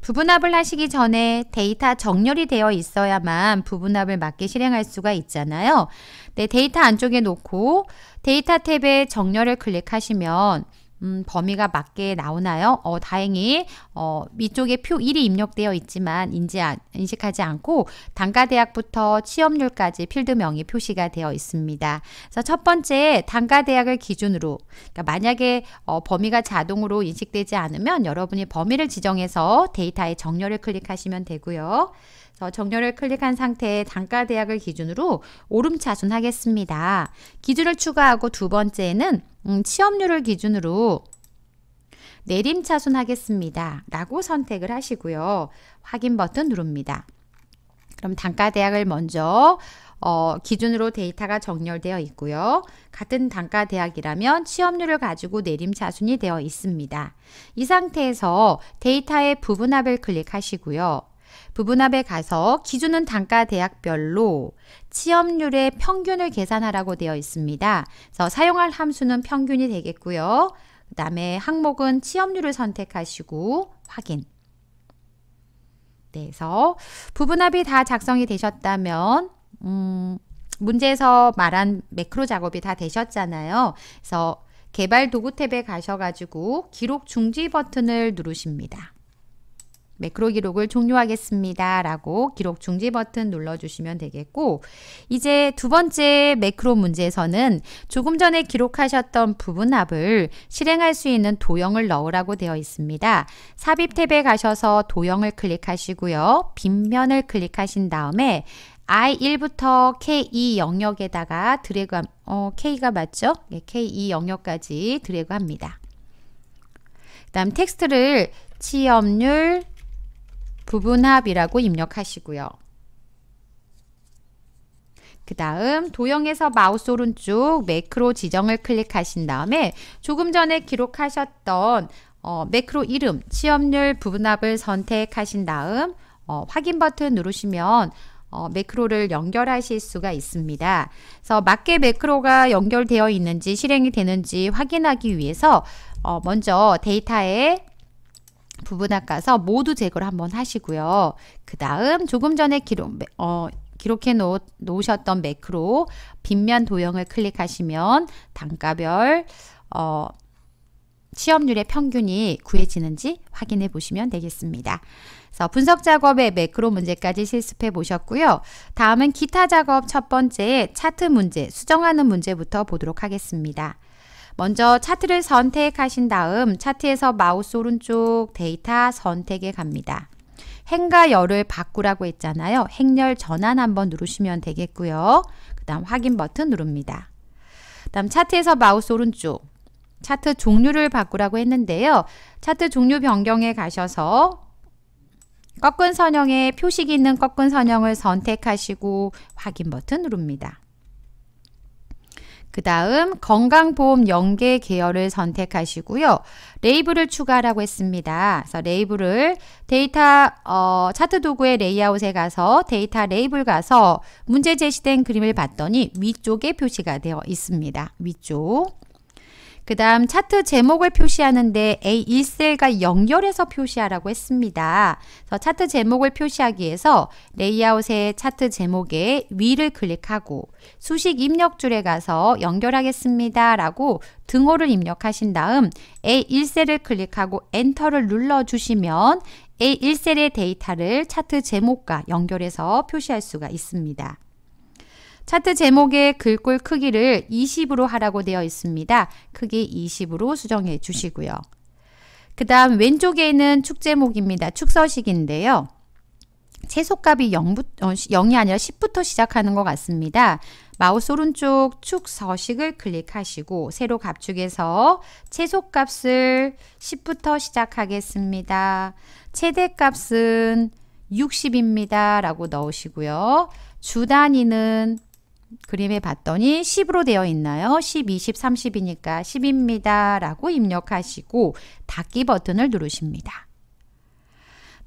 부분합을 하시기 전에 데이터 정렬이 되어 있어야만 부분합을 맞게 실행할 수가 있잖아요. 네, 데이터 안쪽에 놓고 데이터 탭에 정렬을 클릭하시면 음, 범위가 맞게 나오나요? 어, 다행히 어, 위쪽에 표 1이 입력되어 있지만 인지, 아, 인식하지 않고 단과대학부터 취업률까지 필드명이 표시가 되어 있습니다. 그래서 첫 번째 단과대학을 기준으로 그러니까 만약에 어, 범위가 자동으로 인식되지 않으면 여러분이 범위를 지정해서 데이터의 정렬을 클릭하시면 되고요. 정렬을 클릭한 상태에 단과대학을 기준으로 오름차순 하겠습니다. 기준을 추가하고 두 번째는 음, 취업률을 기준으로 내림차순 하겠습니다. 라고 선택을 하시고요. 확인 버튼 누릅니다. 그럼 단과대학을 먼저 어, 기준으로 데이터가 정렬되어 있고요. 같은 단가 대학이라면 취업률을 가지고 내림차순이 되어 있습니다. 이 상태에서 데이터의 부분합을 클릭하시고요. 부분합에 가서 기준은 단가 대학별로 취업률의 평균을 계산하라고 되어 있습니다. 그래서 사용할 함수는 평균이 되겠고요. 그 다음에 항목은 취업률을 선택하시고 확인. 네, 그래서 부분합이 다 작성이 되셨다면 음, 문제에서 말한 매크로 작업이 다 되셨잖아요. 그래서 개발 도구 탭에 가셔가지고 기록 중지 버튼을 누르십니다. 매크로 기록을 종료하겠습니다. 라고 기록 중지 버튼 눌러주시면 되겠고 이제 두 번째 매크로 문제에서는 조금 전에 기록하셨던 부분합을 실행할 수 있는 도형을 넣으라고 되어 있습니다. 삽입 탭에 가셔서 도형을 클릭하시고요. 빈면을 클릭하신 다음에 I1부터 K2 영역에다가 드래그, 어, K가 맞죠? 네, 예, K2 영역까지 드래그 합니다. 그 다음 텍스트를 취업률, 부분합이라고 입력하시고요. 그 다음 도형에서 마우스 오른쪽 매크로 지정을 클릭하신 다음에 조금 전에 기록하셨던 어, 매크로 이름, 취업률 부분합을 선택하신 다음 어, 확인 버튼 누르시면 어, 매크로를 연결하실 수가 있습니다. 그래서 맞게 매크로가 연결되어 있는지 실행이 되는지 확인하기 위해서 어, 먼저 데이터에 부분학 가서 모두 제거를 한번 하시고요. 그 다음 조금 전에 기록, 어, 기록해 놓, 으셨던 매크로 빗면 도형을 클릭하시면 단가별 어, 취업률의 평균이 구해지는지 확인해 보시면 되겠습니다. 그래서 분석 작업의 매크로 문제까지 실습해 보셨고요. 다음은 기타 작업 첫 번째 차트 문제, 수정하는 문제부터 보도록 하겠습니다. 먼저 차트를 선택하신 다음 차트에서 마우스 오른쪽 데이터 선택에 갑니다. 행과 열을 바꾸라고 했잖아요. 행렬 전환 한번 누르시면 되겠고요. 그 다음 확인 버튼 누릅니다. 그 다음 차트에서 마우스 오른쪽 차트 종류를 바꾸라고 했는데요. 차트 종류 변경에 가셔서 꺾은 선형에 표식이 있는 꺾은 선형을 선택하시고 확인 버튼 누릅니다. 그 다음 건강보험 연계 계열을 선택하시고요. 레이블을 추가라고 했습니다. 그래서 레이블을 데이터 어, 차트 도구의 레이아웃에 가서 데이터 레이블 가서 문제 제시된 그림을 봤더니 위쪽에 표시가 되어 있습니다. 위쪽 그 다음 차트 제목을 표시하는데 A1셀과 연결해서 표시하라고 했습니다. 그래서 차트 제목을 표시하기 위해서 레이아웃의 차트 제목의 위를 클릭하고 수식 입력 줄에 가서 연결하겠습니다. 라고 등호를 입력하신 다음 A1셀을 클릭하고 엔터를 눌러주시면 A1셀의 데이터를 차트 제목과 연결해서 표시할 수가 있습니다. 차트 제목의 글꼴 크기를 20으로 하라고 되어 있습니다. 크기 20으로 수정해 주시고요. 그 다음 왼쪽에 있는 축 제목입니다. 축서식인데요. 최소값이 0 어, 0이 아니라 10부터 시작하는 것 같습니다. 마우스 오른쪽 축 서식을 클릭하시고 세로 갑축에서 최소값을 10부터 시작하겠습니다. 최대값은 60입니다. 라고 넣으시고요. 주 단위는 그림에 봤더니 10으로 되어 있나요? 10, 20, 30이니까 10입니다. 라고 입력하시고 닫기 버튼을 누르십니다.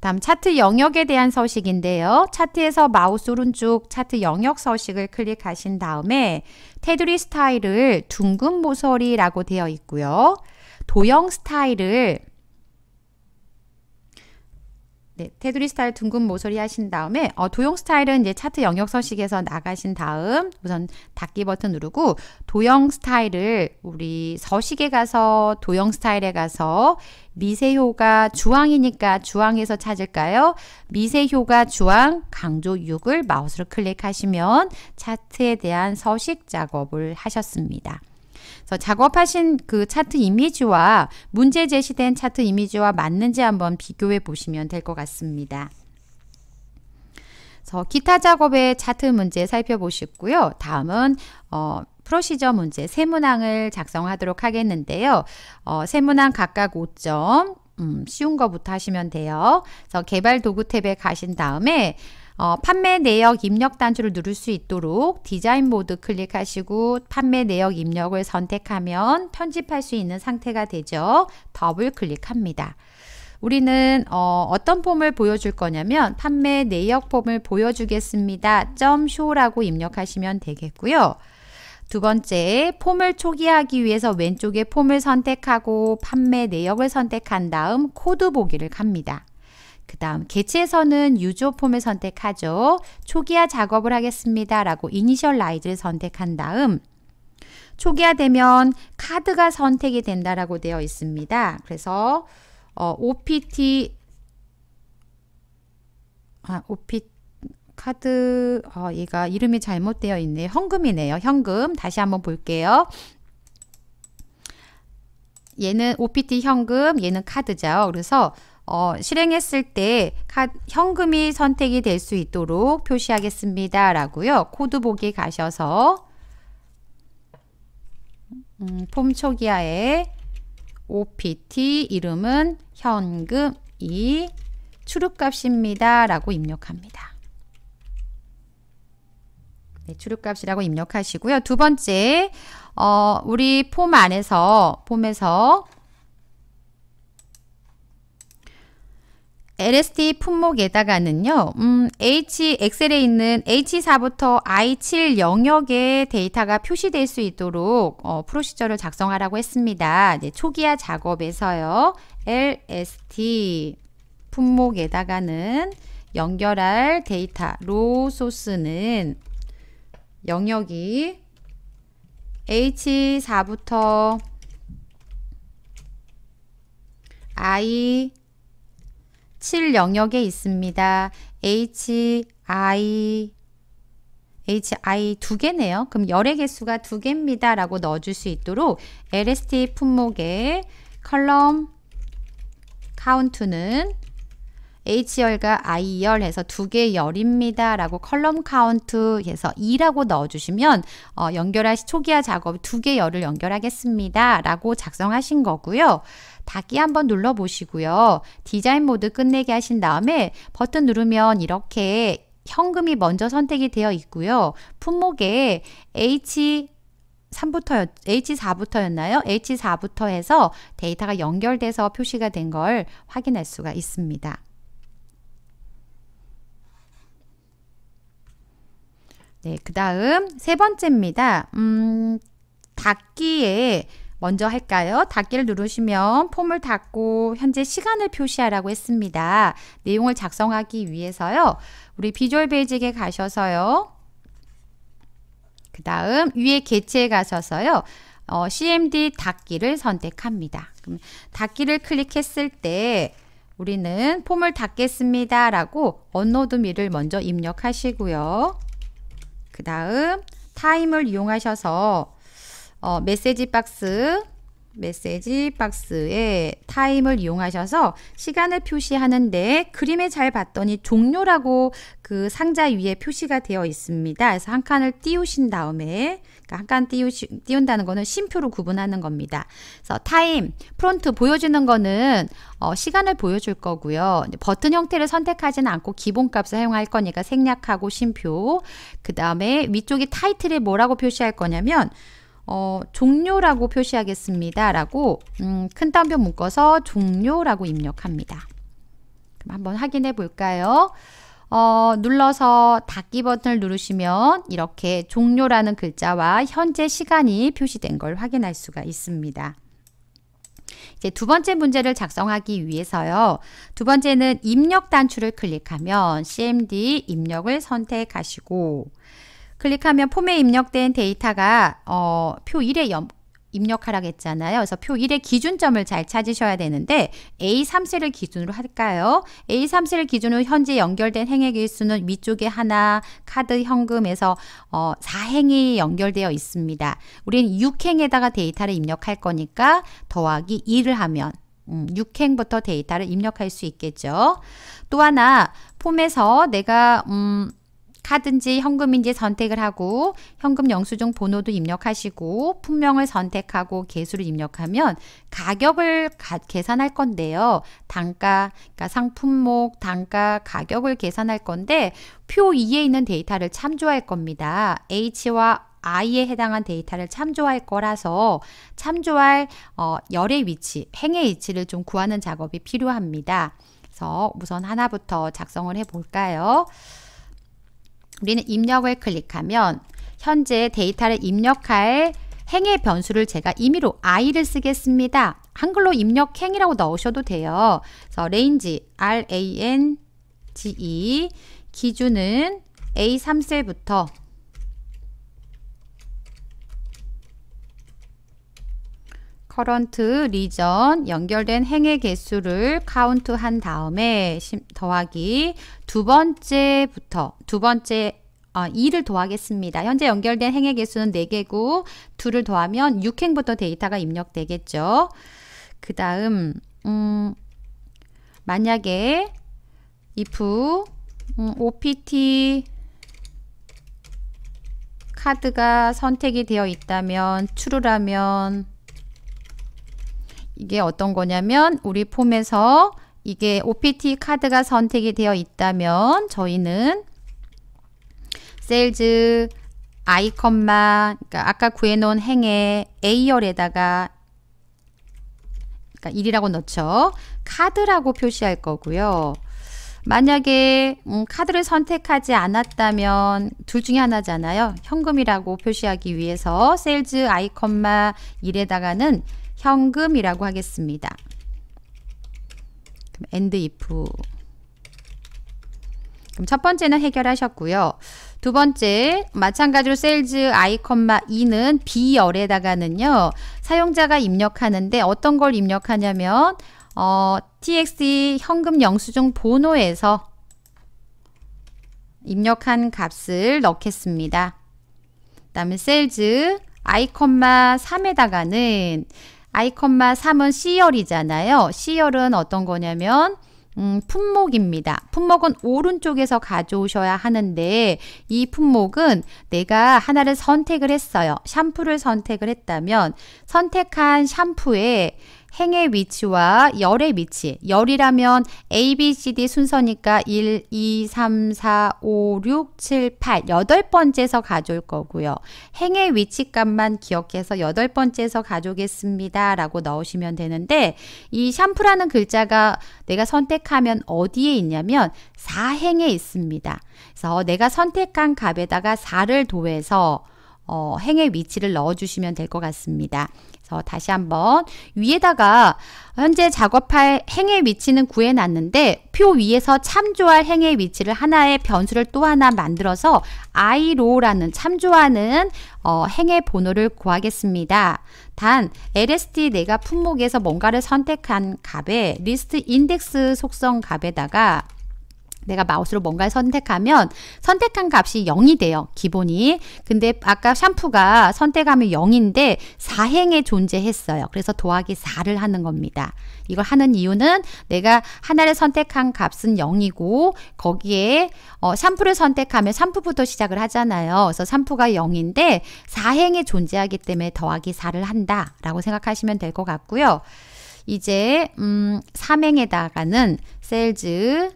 다음 차트 영역에 대한 서식인데요. 차트에서 마우스 오른쪽 차트 영역 서식을 클릭하신 다음에 테두리 스타일을 둥근 모서리라고 되어 있고요. 도형 스타일을 네, 테두리 스타일 둥근 모서리 하신 다음에 어, 도형 스타일은 이제 차트 영역 서식에서 나가신 다음 우선 닫기 버튼 누르고 도형 스타일을 우리 서식에 가서 도형 스타일에 가서 미세효가 주황이니까 주황에서 찾을까요? 미세효가 주황 강조 6을 마우스로 클릭하시면 차트에 대한 서식 작업을 하셨습니다. 그래서 어, 작업하신 그 차트 이미지와 문제 제시된 차트 이미지와 맞는지 한번 비교해 보시면 될 것 같습니다. 그래서 기타 작업의 차트 문제 살펴보셨고요. 다음은 어, 프로시저 문제 세문항을 작성하도록 하겠는데요. 어, 세문항 각각 5점, 음, 쉬운 거부터 하시면 돼요. 그래서 개발 도구 탭에 가신 다음에 어, 판매 내역 입력 단추를 누를 수 있도록 디자인 모드 클릭하시고 판매 내역 입력을 선택하면 편집할 수 있는 상태가 되죠. 더블 클릭합니다. 우리는 어, 떤 폼을 보여줄 거냐면 판매 내역 폼을 보여주겠습니다. 점 show라고 입력하시면 되겠고요. 두 번째, 폼을 초기화하기 위해서 왼쪽에 폼을 선택하고 판매 내역을 선택한 다음 코드 보기를 갑니다. 그 다음 개체에서는 유조 폼을 선택하죠. 초기화 작업을 하겠습니다. 라고 이니셜 라이즈를 선택한 다음 초기화되면 카드가 선택이 된다라고 되어 있습니다. 그래서 어, OPT 아, OPT 카드 어, 얘가 이름이 잘못되어 있네요. 현금이네요. 현금 다시 한번 볼게요. 얘는 OPT 현금, 얘는 카드죠. 그래서 어, 실행했을 때 현금이 선택이 될 수 있도록 표시하겠습니다. 라고요. 코드 보기 가셔서 음, 폼 초기화에 OPT 이름은 현금이 출입값입니다. 라고 입력합니다. 네, 출입값이라고 입력하시고요. 두 번째, 어, 우리 폼 안에서, 폼에서 LST 품목에다가는요, 음, HXL에 있는 H4부터 I7 영역의 데이터가 표시될 수 있도록 어, 프로시저를 작성하라고 했습니다. 네, 초기화 작업에서요, LST 품목에다가는 연결할 데이터, 로 소스는 영역이 H4부터 I 7 영역에 있습니다. H, I, HI 두 개네요. 그럼 열의 개수가 두 개입니다. 라고 넣어줄 수 있도록 LST 품목에 컬럼 카운트는 H열과 I열 해서 두개 열입니다. 라고 컬럼 카운트에서 2라고 넣어주시면 어, 연결할 초기화 작업 두개 열을 연결하겠습니다. 라고 작성하신 거고요. 닫기 한번 눌러보시고요. 디자인 모드 끝내기 하신 다음에 버튼 누르면 이렇게 현금이 먼저 선택이 되어 있고요. 품목에 H 3부터 H4부터였나요? H4부터 해서 데이터가 연결돼서 표시가 된 걸 확인할 수가 있습니다. 네, 그 다음 세 번째입니다. 음, 닫기에 먼저 할까요? 닫기를 누르시면 폼을 닫고 현재 시간을 표시하라고 했습니다. 내용을 작성하기 위해서요. 우리 비주얼 베이직에 가셔서요. 그 다음 위에 개체에 가셔서요. 어, CMD 닫기를 선택합니다. 그럼 닫기를 클릭했을 때 우리는 폼을 닫겠습니다 라고 언노드미를 먼저 입력하시고요. 그 다음 타임을 이용하셔서 어, 메시지 박스 메시지 박스에 타임을 이용하셔서 시간을 표시하는데 그림에 잘 봤더니 종료라고 그 상자 위에 표시가 되어 있습니다. 그래서 한 칸을 띄우신 다음에 그러니까 한칸 띄운다는 거는 쉼표로 구분하는 겁니다. 그래서 타임, 프론트 보여주는 거는 어, 시간을 보여줄 거고요. 버튼 형태를 선택하지는 않고 기본값을 사용할 거니까 생략하고 쉼표 그 다음에 위쪽에 타이틀에 뭐라고 표시할 거냐면 어, 종료라고 표시하겠습니다. 라고 음, 큰 따옴표 묶어서 종료라고 입력합니다. 그럼 한번 확인해 볼까요? 어, 눌러서 닫기 버튼을 누르시면 이렇게 종료라는 글자와 현재 시간이 표시된 걸 확인할 수가 있습니다. 이제 두 번째 문제를 작성하기 위해서요. 두 번째는 입력 단추를 클릭하면 CMD 입력을 선택하시고 클릭하면 폼에 입력된 데이터가 어, 표 1에 염, 입력하라고 했잖아요. 그래서 표 1의 기준점을 잘 찾으셔야 되는데 A3셀을 기준으로 할까요? A3셀을 기준으로 현재 연결된 행액일수는 위쪽에 하나, 카드 현금에서 어, 4행이 연결되어 있습니다. 우리는 6행에다가 데이터를 입력할 거니까 더하기 2를 하면 음, 6행부터 데이터를 입력할 수 있겠죠. 또 하나 폼에서 내가 음, 카든지 현금인지 선택을 하고 현금 영수증 번호도 입력하시고 품명을 선택하고 개수를 입력하면 가격을 가, 계산할 건데요. 단가, 그러니까 상품목, 단가, 가격을 계산할 건데 표 2에 있는 데이터를 참조할 겁니다. H와 I에 해당한 데이터를 참조할 거라서 참조할 어, 열의 위치, 행의 위치를 좀 구하는 작업이 필요합니다. 그래서 우선 하나부터 작성을 해볼까요? 우리는 입력을 클릭하면 현재 데이터를 입력할 행의 변수를 제가 임의로 i를 쓰겠습니다. 한글로 입력행이라고 넣으셔도 돼요. 그래서 range, r-a-n-g-e 기준은 A3셀부터 current region 연결된 행의 개수를 count 한 다음에 더하기 두 번째부터 두 번째 어, 2를 더하겠습니다. 현재 연결된 행의 개수는 4개고 2를 더하면 6행부터 데이터가 입력되겠죠. 그 다음 음, 만약에 if 음, OPT 카드가 선택이 되어 있다면 true라면 이게 어떤 거냐면 우리 폼에서 이게 OPT 카드가 선택이 되어 있다면 저희는 셀즈 아이컨만 그러니까 아까 구해놓은 행의 A열에다가 그러니까 1이라고 넣죠. 카드라고 표시할 거고요. 만약에 음, 카드를 선택하지 않았다면 둘 중에 하나잖아요. 현금이라고 표시하기 위해서 셀즈 아이컨마 1에다가는 현금이라고 하겠습니다. and if 그럼 첫 번째는 해결하셨고요. 두 번째, 마찬가지로 셀즈 아이는 B열에다가는요. 사용자가 입력하는데 어떤 걸 입력하냐면 어, TXE 현금 영수증 번호에서 입력한 값을 넣겠습니다. 그 다음에 셀즈 아 3에다가는 아이컴마 3은 C열이잖아요. C열은 어떤 거냐면 음, 품목입니다. 품목은 오른쪽에서 가져오셔야 하는데 이 품목은 내가 하나를 선택을 했어요. 샴푸를 선택을 했다면 선택한 샴푸에 행의 위치와 열의 위치. 열이라면 A, B, C, D 순서니까 1, 2, 3, 4, 5, 6, 7, 8. 여덟 번째에서 가져올 거고요. 행의 위치값만 기억해서 여덟 번째에서 가져오겠습니다. 라고 넣으시면 되는데 이 샴푸라는 글자가 내가 선택하면 어디에 있냐면 4행에 있습니다. 그래서 내가 선택한 값에다가 4를 도해서 어, 행의 위치를 넣어주시면 될 것 같습니다. 그래서 다시 한번 위에다가 현재 작업할 행의 위치는 구해놨는데 표 위에서 참조할 행의 위치를 하나의 변수를 또 하나 만들어서 irow라는 참조하는 어, 행의 번호를 구하겠습니다. 단 lst 내가 품목에서 뭔가를 선택한 값에 리스트 인덱스 속성 값에다가 내가 마우스로 뭔가를 선택하면 선택한 값이 0이 돼요. 기본이. 근데 아까 샴푸가 선택하면 0인데 4행에 존재했어요. 그래서 도하기 4를 하는 겁니다. 이걸 하는 이유는 내가 하나를 선택한 값은 0이고 거기에 어, 샴푸를 선택하면 샴푸부터 시작을 하잖아요. 그래서 샴푸가 0인데 4행에 존재하기 때문에 더하기 4를 한다 라고 생각하시면 될 것 같고요. 이제 음, 3행에다가는 셀즈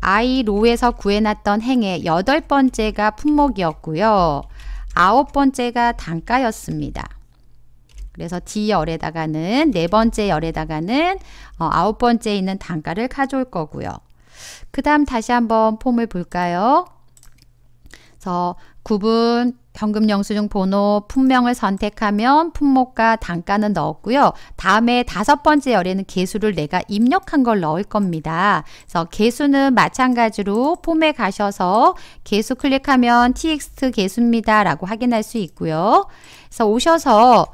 아이로에서 구해놨던 행의 여덟 번째가 품목이었고요. 아홉 번째가 단가였습니다. 그래서 D열에다가는 네 번째 열에다가는 어, 아홉 번째에 있는 단가를 가져올 거고요. 그 다음 다시 한번 폼을 볼까요? 그래서 구분 현금 영수증 번호 품명을 선택하면 품목과 단가는 넣었고요. 다음에 다섯 번째 열에는 개수를 내가 입력한 걸 넣을 겁니다. 그래서 개수는 마찬가지로 폼에 가셔서 개수 클릭하면 t x 개수입니다. 라고 확인할 수 있고요. 그래서 오셔서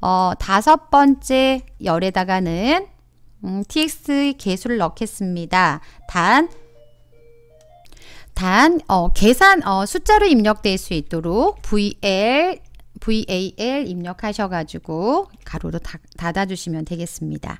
어, 다섯 번째 열에다가는 음, t x 개수를 넣겠습니다. 단단 어, 계산 어, 숫자로 입력될 수 있도록 VL VAL 입력하셔가지고 가로로 다, 닫아주시면 되겠습니다.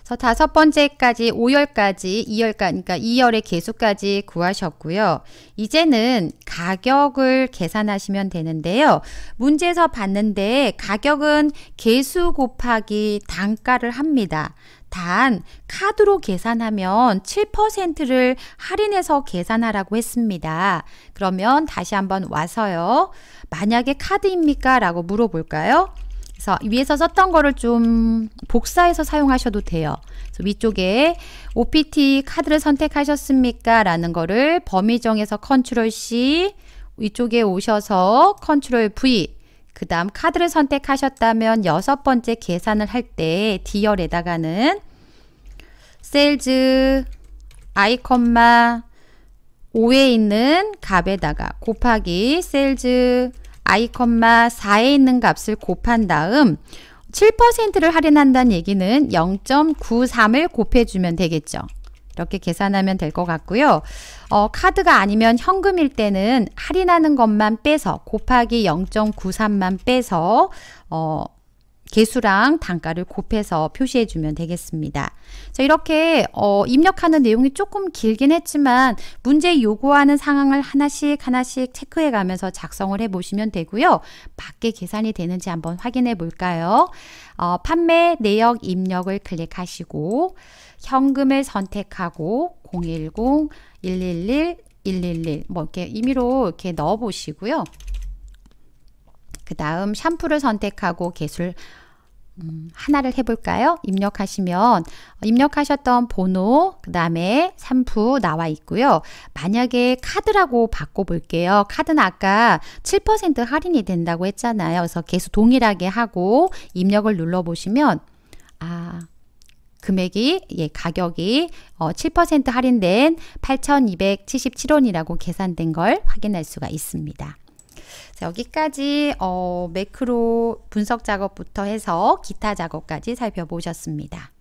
그래서 다섯 번째까지 5열까지 2열까지 그러니까 2열의 개수까지 구하셨고요. 이제는 가격을 계산하시면 되는데요. 문제에서 봤는데 가격은 개수 곱하기 단가를 합니다. 단 카드로 계산하면 7%를 할인해서 계산하라고 했습니다. 그러면 다시 한번 와서요. 만약에 카드입니까? 라고 물어볼까요? 그래서 위에서 썼던 거를 좀 복사해서 사용하셔도 돼요. 위쪽에 OPT 카드를 선택하셨습니까? 라는 거를 범위 정해서 컨트롤 C 위쪽에 오셔서 컨트롤 V 그 다음 카드를 선택하셨다면 여섯 번째 계산을 할 때 D열에다가는 셀즈 아이컴마 5에 있는 값에다가 곱하기 셀즈 아이컴마 4에 있는 값을 곱한 다음 7%를 할인한다는 얘기는 0.93을 곱해주면 되겠죠. 이렇게 계산하면 될 것 같고요. 어, 카드가 아니면 현금일 때는 할인하는 것만 빼서 곱하기 0.93만 빼서 어, 개수랑 단가를 곱해서 표시해 주면 되겠습니다. 자, 이렇게 어, 입력하는 내용이 조금 길긴 했지만 문제 요구하는 상황을 하나씩 하나씩 체크해 가면서 작성을 해 보시면 되고요. 밖에 계산이 되는지 한번 확인해 볼까요? 어, 판매 내역 입력을 클릭하시고 현금을 선택하고 010 111 111뭐 이렇게 임의로 이렇게 넣어 보시고요. 그 다음 샴푸를 선택하고 개술 음, 하나를 해볼까요? 입력하시면 입력하셨던 번호 그 다음에 샴푸 나와 있고요. 만약에 카드라고 바꿔볼게요. 카드는 아까 7% 할인이 된다고 했잖아요. 그래서 계속 동일하게 하고 입력을 눌러보시면 아 금액이 예 가격이 어, 7% 할인된 8,277원이라고 계산된 걸 확인할 수가 있습니다. 자, 여기까지 어, 매크로 분석 작업부터 해서 기타 작업까지 살펴보셨습니다.